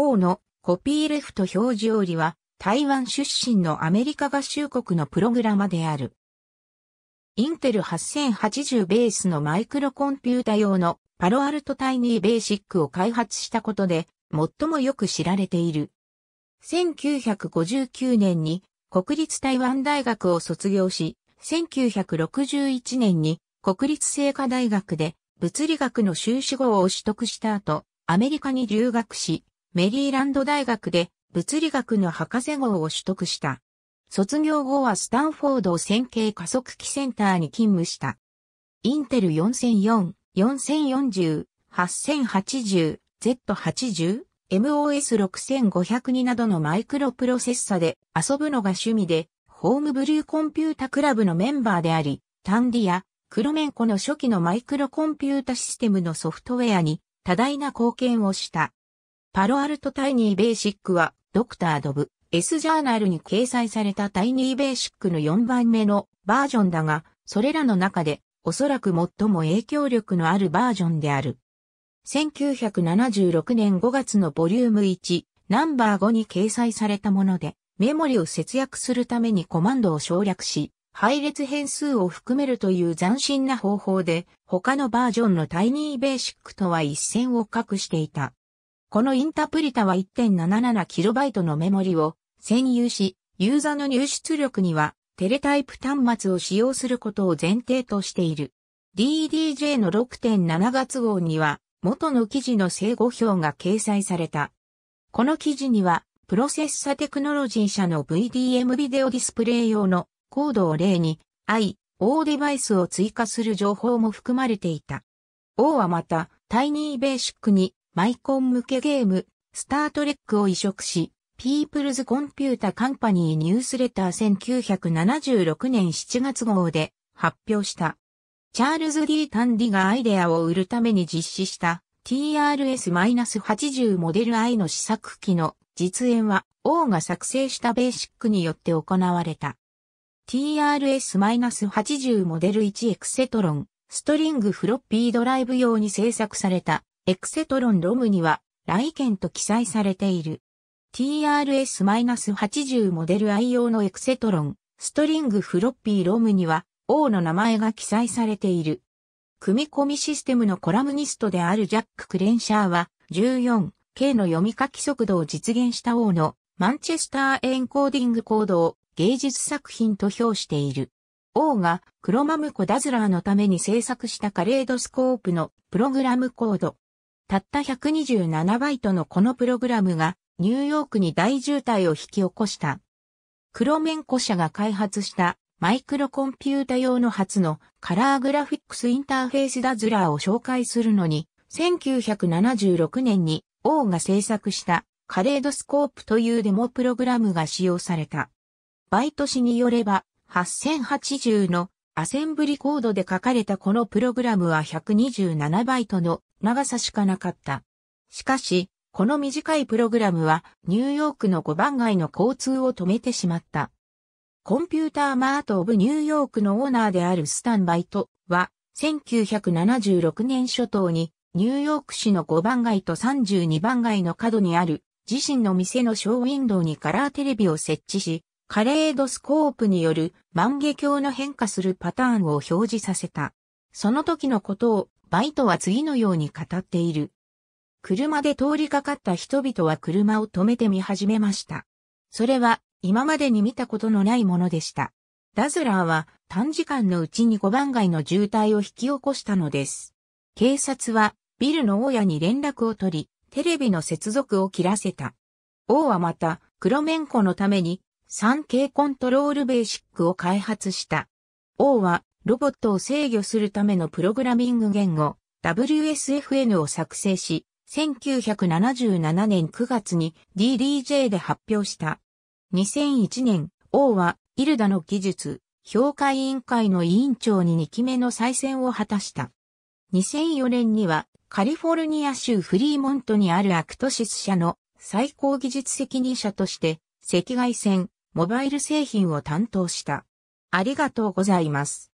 王のコピーレフト表示折りは台湾出身のアメリカ合衆国のプログラマである。インテル8080ベースのマイクロコンピュータ用のパロアルトタイニーベーシックを開発したことで最もよく知られている。1959年に国立台湾大学を卒業し、1961年に国立聖火大学で物理学の修士号を取得した後、アメリカに留学し、メリーランド大学で物理学の博士号を取得した。卒業後はスタンフォード線形加速器センターに勤務した。インテル4004、4040、8080、Z80、MOS6502 などのマイクロプロセッサで遊ぶのが趣味で、ホームブルーコンピュータクラブのメンバーであり、タンディア、クロメンコの初期のマイクロコンピュータシステムのソフトウェアに多大な貢献をした。パロアルトタイニーベーシックは、ドクタードブ S ジャーナルに掲載されたタイニーベーシックの4番目のバージョンだが、それらの中で、おそらく最も影響力のあるバージョンである。1976年5月のボリューム1、ナンバー5に掲載されたもので、メモリを節約するためにコマンドを省略し、配列変数を含めるという斬新な方法で、他のバージョンのタイニーベーシックとは一線を画していた。このインタプリタは 1.77KB のメモリを占有し、ユーザの入出力にはテレタイプ端末を使用することを前提としている。DDJ の6.7月号には元の記事の正誤表が掲載された。この記事にはプロセッサテクノロジー社の VDM ビデオディスプレイ用のコードを例に I、O デバイスを追加する情報も含まれていた。O はまた、タイニーベーシックにマイコン向けゲーム、スタートレックを移植し、ピープルズコンピュータカンパニーニュースレター1976年7月号で発表した。チャールズ・ディ・タンディがアイデアを売るために実施した TRS-80 モデル I の試作機の実演は王が作成したベーシックによって行われた。TRS-80 モデル1エクセトロン、ストリングフロッピードライブ用に制作されたエクセトロンロムには、来県と記載されている。TRS-80 モデル愛用のエクセトロン、ストリングフロッピーロムには、王の名前が記載されている。組み込みシステムのコラムニストであるジャック・クレンシャーは、14K の読み書き速度を実現した王のマンチェスターエンコーディングコードを芸術作品と評している。王がクロマムコ・ダズラーのために制作したカレードスコープのプログラムコードたった127バイトのこのプログラムがニューヨークに大渋滞を引き起こした。クロメンコ社が開発したマイクロコンピュータ用の初のカラーグラフィックスインターフェースダズラーを紹介するのに、1976年に王が制作したカレードスコープというデモプログラムが使用された。バイト氏によれば、8080のアセンブリコードで書かれたこのプログラムは127バイトの長さしかなかった。しかし、この短いプログラムはニューヨークの5番街の交通を止めてしまった。コンピューターマート・オブ・ニューヨークのオーナーであるスタン・バイトは1976年初頭にニューヨーク市の5番街と32番街の角にある自身の店のショーウィンドウにカラーテレビを設置し、カレードスコープによる万華鏡の変化するパターンを表示させた。その時のことをバイトは次のように語っている。車で通りかかった人々は車を止めて見始めました。それは今までに見たことのないものでした。ダズラーは短時間のうちに5番街の渋滞を引き起こしたのです。警察はビルの大家に連絡を取り、テレビの接続を切らせた。王はまた、黒メンコのために 3K コントロールベーシックを開発した。O はロボットを制御するためのプログラミング言語 WSFN を作成し、1977年9月に DDJ で発表した。2001年、王はイルダの技術評価委員会の委員長に2期目の再選を果たした。2004年にはカリフォルニア州フリーモントにあるアクトシス社の最高技術責任者として赤外線モバイル製品を担当した。ありがとうございます。